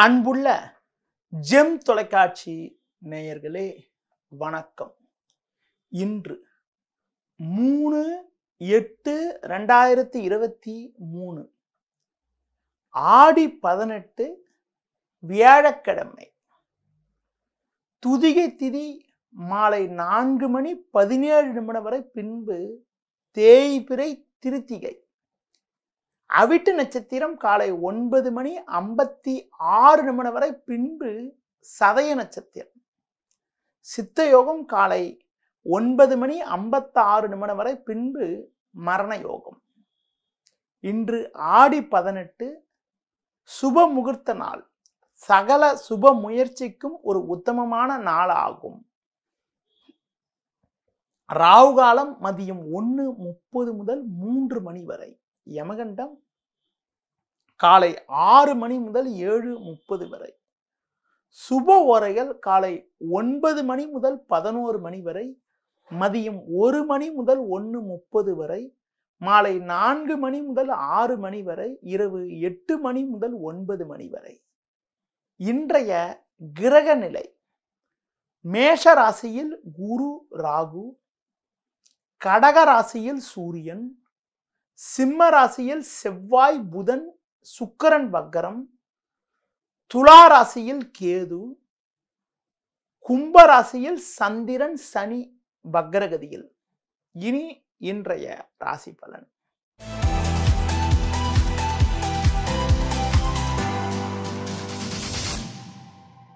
அன்புள்ள ஜெம் தொலைக்காட்சி நேயர்களே வணக்கம் இன்று மூணு எட்டு ரெண்டாயிரத்தி இருபத்தி மூணு ஆடி பதினெட்டு வியாழக்கிழமை துதிகை திதி மாலை நான்கு மணி பதினேழு நிமிடம் வரை பின்பு தேய்பிரை திருத்திகை அவிட்டு நட்சத்திரம் காலை ஒன்பது மணி ஐம்பத்தி ஆறு நிமிடம் வரை பின்பு சதய நட்சத்திரம் சித்த யோகம் காலை ஒன்பது மணி ஐம்பத்தாறு நிமிடம் வரை பின்பு மரண யோகம் இன்று ஆடி பதினெட்டு சுப முகூர்த்த நாள் சகல சுப முயற்சிக்கும் ஒரு உத்தமமான நாள் ஆகும் காலம் மதியம் ஒன்று முப்பது முதல் மூன்று மணி வரை யமகண்டம் காலை ஆறு மணி முதல் ஏழு முப்பது வரை சுப உரைகள் காலை ஒன்பது மணி முதல் பதினோரு மணி வரை மதியம் ஒரு மணி முதல் ஒன்று முப்பது வரை மாலை நான்கு மணி முதல் ஆறு மணி வரை இரவு எட்டு மணி முதல் ஒன்பது மணி வரை இன்றைய கிரக நிலை மேஷ ராசியில் குரு ராகு கடக ராசியில் சூரியன் சிம்ம ராசியில் செவ்வாய் புதன் சுக்கரன் வக்கரம் துலா ராசியில் கேது கும்ப ராசியில் சந்திரன் சனி வக்கரகதியில் இனி இன்றைய ராசி பலன்